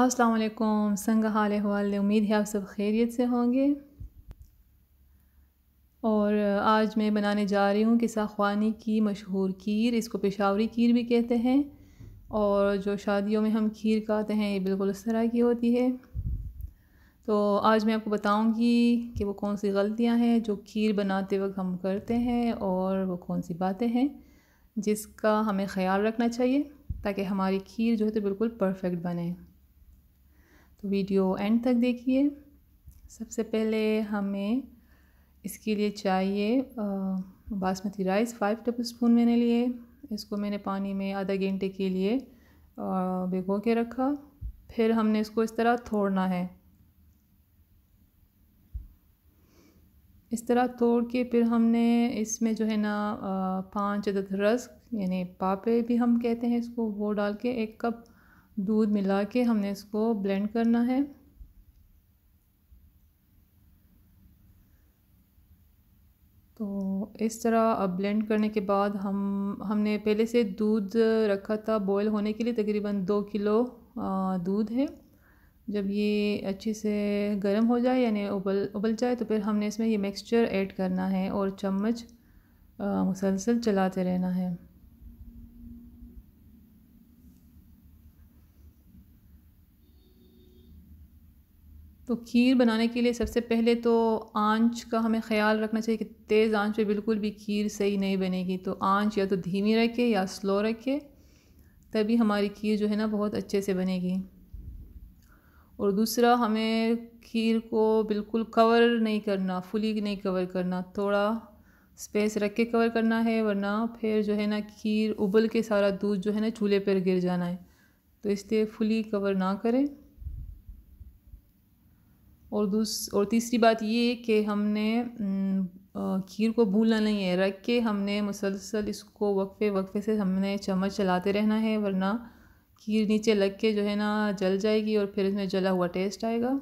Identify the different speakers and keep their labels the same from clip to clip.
Speaker 1: अस्सलाम वालेकुम संग हाल हवाल उम्मीद है आप सब खैरियत से होंगे और आज मैं बनाने जा रही हूँ किसा ख्वानी की मशहूर खीर इसको पेशावरी खीर भी कहते हैं और जो शादियों में हम खीर खाते हैं ये बिल्कुल उस तरह की होती है तो आज मैं आपको बताऊंगी कि वो कौन सी गलतियां हैं जो खीर बनाते वक्त हम करते हैं और वो कौन सी बातें हैं जिसका हमें ख्याल रखना चाहिए ताकि हमारी खीर जो है तो बिल्कुल परफेक्ट बने तो वीडियो एंड तक देखिए सबसे पहले हमें इसके लिए चाहिए basmati rice five tablespoon मैंने लिए इसको मैंने पानी में आधा घंटे के लिए भिगो के रखा फिर हमने इसको इस तरह तोड़ना है इस तरह तोड़ के फिर हमने इसमें जो है ना पाँच अदद रस यानी पापे भी हम कहते हैं इसको वो डाल के एक कप दूध मिला के हमने इसको ब्लेंड करना है तो इस तरह अब ब्लेंड करने के बाद हम हमने पहले से दूध रखा था बॉयल होने के लिए तकरीबन दो किलो दूध है जब ये अच्छे से गर्म हो जाए यानी उबल उबल जाए तो फिर हमने इसमें ये मिक्सचर ऐड करना है और चम्मच मुसलसल चलाते रहना है तो खीर बनाने के लिए सबसे पहले तो आंच का हमें ख्याल रखना चाहिए कि तेज़ आंच पे बिल्कुल भी खीर सही नहीं बनेगी तो आंच या तो धीमी रखे या स्लो रखे तभी हमारी खीर जो है ना बहुत अच्छे से बनेगी और दूसरा हमें खीर को बिल्कुल कवर नहीं करना फुली नहीं कवर करना थोड़ा स्पेस रख के कवर करना है वरना फिर जो है ना खीर उबल के सारा दूध जो है ना चूल्हे पर गिर जाना है तो इसलिए फुली कवर ना करें और दूस और तीसरी बात ये कि हमने खीर को भूलना नहीं है रख के हमने मुसलसल इसको वक्फे वक्फे से हमने चम्मच चलाते रहना है वरना खीर नीचे लग के जो है ना जल जाएगी और फिर इसमें जला हुआ टेस्ट आएगा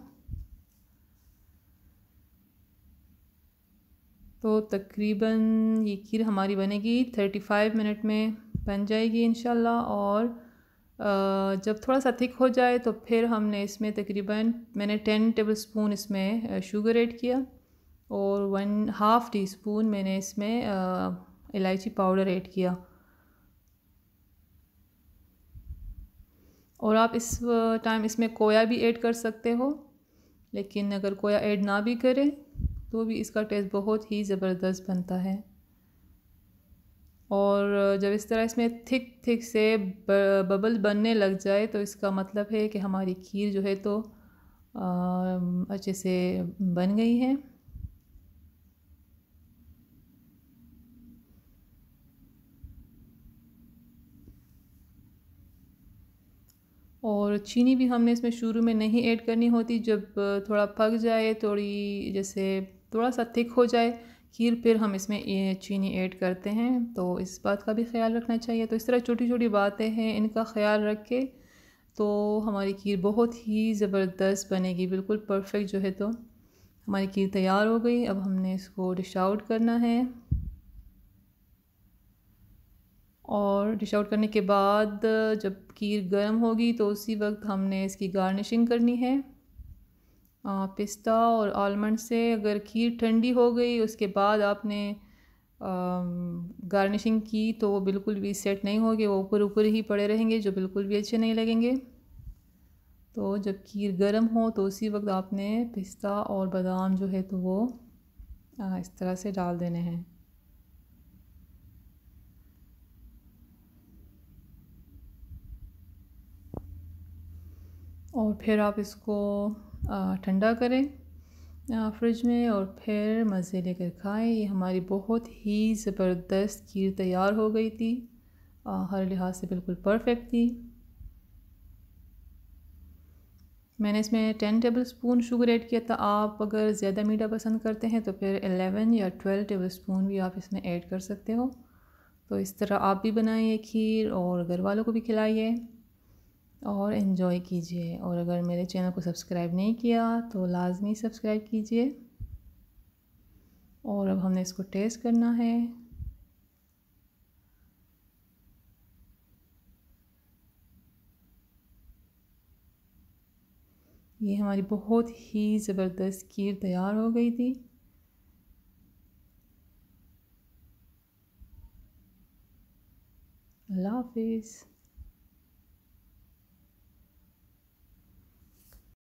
Speaker 1: तो तकरीबन ये खीर हमारी बनेगी थर्टी फाइव मिनट में बन जाएगी इन और जब थोड़ा सा थिक हो जाए तो फिर हमने इसमें तकरीबन मैंने टेन टेबल स्पून इसमें शुगर ऐड किया और वन हाफ़ टी स्पून मैंने इसमें इलायची पाउडर ऐड किया और आप इस टाइम इसमें कोया भी ऐड कर सकते हो लेकिन अगर कोया ऐड ना भी करें तो भी इसका टेस्ट बहुत ही ज़बरदस्त बनता है और जब इस तरह इसमें थिक थिक से बबल बनने लग जाए तो इसका मतलब है कि हमारी खीर जो है तो अच्छे से बन गई है और चीनी भी हमने इसमें शुरू में नहीं ऐड करनी होती जब थोड़ा पक जाए थोड़ी जैसे थोड़ा सा थिक हो जाए खीर फिर हम इसमें चीनी ऐड करते हैं तो इस बात का भी ख्याल रखना चाहिए तो इस तरह छोटी छोटी बातें हैं इनका ख्याल रख के तो हमारी खीर बहुत ही ज़बरदस्त बनेगी बिल्कुल परफेक्ट जो है तो हमारी खीर तैयार हो गई अब हमने इसको डिश आउट करना है और डिश आउट करने के बाद जब खीर गर्म होगी तो उसी वक्त हमने इसकी गार्निशिंग करनी है पिस्ता और आलमंड से अगर खीर ठंडी हो गई उसके बाद आपने गार्निशिंग की तो वो बिल्कुल भी सेट नहीं होगी वो ऊपर ऊपर ही पड़े रहेंगे जो बिल्कुल भी अच्छे नहीं लगेंगे तो जब खीर गर्म हो तो उसी वक्त आपने पिस्ता और बादाम जो है तो वो इस तरह से डाल देने हैं और फिर आप इसको ठंडा करें फ्रिज में और फिर मज़े लेकर खाएं ये हमारी बहुत ही ज़बरदस्त खीर तैयार हो गई थी हर लिहाज से बिल्कुल परफेक्ट थी मैंने इसमें ten tablespoon sugar add किया था आप अगर ज़्यादा मीठा पसंद करते हैं तो फिर एलेवन या ट्वेल्व टेबल स्पून भी आप इसमें ऐड कर सकते हो तो इस तरह आप भी बनाइए खीर और घर वालों को भी खिलाइए और इन्जॉय कीजिए और अगर मेरे चैनल को सब्सक्राइब नहीं किया तो लाजमी सब्सक्राइब कीजिए और अब हमने इसको टेस्ट करना है ये हमारी बहुत ही ज़बरदस्त खीर तैयार हो गई थी अल्लाह हाफिज़